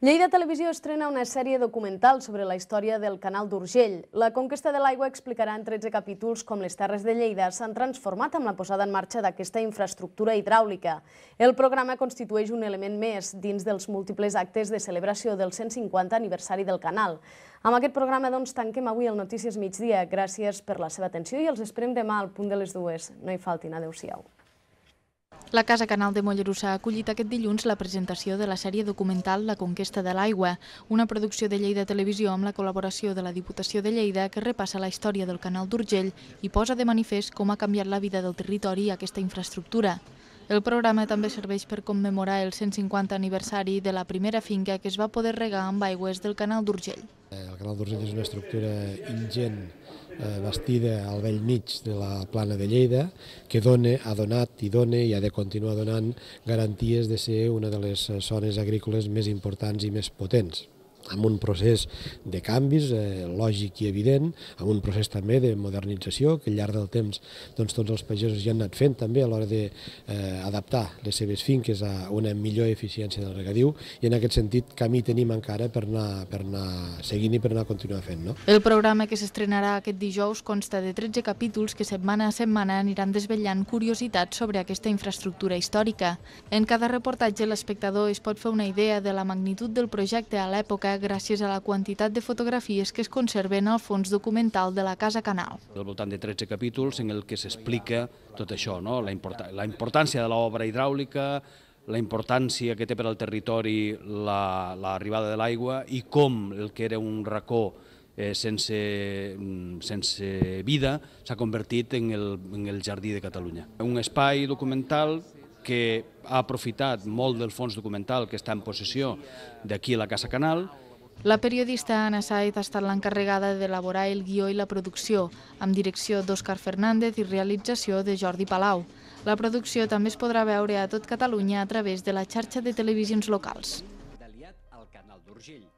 Lleida Televisió estrena una sèrie documental sobre la història del canal d'Urgell. La conquesta de l'aigua explicarà en 13 capítols com les terres de Lleida s'han transformat amb la posada en marxa d'aquesta infraestructura hidràulica. El programa constitueix un element més dins dels múltiples actes de celebració del 150 aniversari del canal. Amb aquest programa doncs, tanquem avui el Notícies Migdia. Gràcies per la seva atenció i els esperem demà al punt de les dues. No hi faltin. Adéu-siau. La Casa Canal de Mollerussa ha acollit aquest dilluns la presentació de la sèrie documental La conquesta de l'aigua, una producció de Lleida Televisió amb la col·laboració de la Diputació de Lleida que repassa la història del canal d'Urgell i posa de manifest com ha canviat la vida del territori aquesta infraestructura. El programa també serveix per commemorar el 150 aniversari de la primera finca que es va poder regar amb aigües del canal d'Urgell. Eh, el canal d'Urgell és una estructura ingent eh, bastida al vell mig de la plana de Lleida, que dona, ha donat i dona i ha de continuar donant garanties de ser una de les zones agrícoles més importants i més potents amb un procés de canvis eh, lògic i evident, amb un procés també de modernització que al llarg del temps doncs, tots els pagesos ja han anat fent també a l'hora d'adaptar eh, les seves finques a una millor eficiència del regadiu i en aquest sentit camí tenim encara per anar, per anar seguint i per anar continuar fent. No? El programa que s'estrenarà aquest dijous consta de 13 capítols que setmana a setmana aniran desvetllant curiositats sobre aquesta infraestructura històrica. En cada reportatge l'espectador es pot fer una idea de la magnitud del projecte a l'època època gràcies a la quantitat de fotografies que es conserven al fons documental de la Casa Canal. Al voltant de 13 capítols en el que s'explica tot això, no? la, import la importància de l'obra hidràulica, la importància que té per al territori l'arribada la, de l'aigua i com el que era un racó eh, sense, mm, sense vida s'ha convertit en el, en el Jardí de Catalunya. Un espai documental que ha aprofitat molt del fons documental que està en possessió d'aquí a la Casa Canal, la periodista Anna Said ha estat l'encarregada d'elaborar el guió i la producció, amb direcció d'Òscar Fernández i realització de Jordi Palau. La producció també es podrà veure a tot Catalunya a través de la xarxa de televisions locals. Aliat al Canal d'Urgell.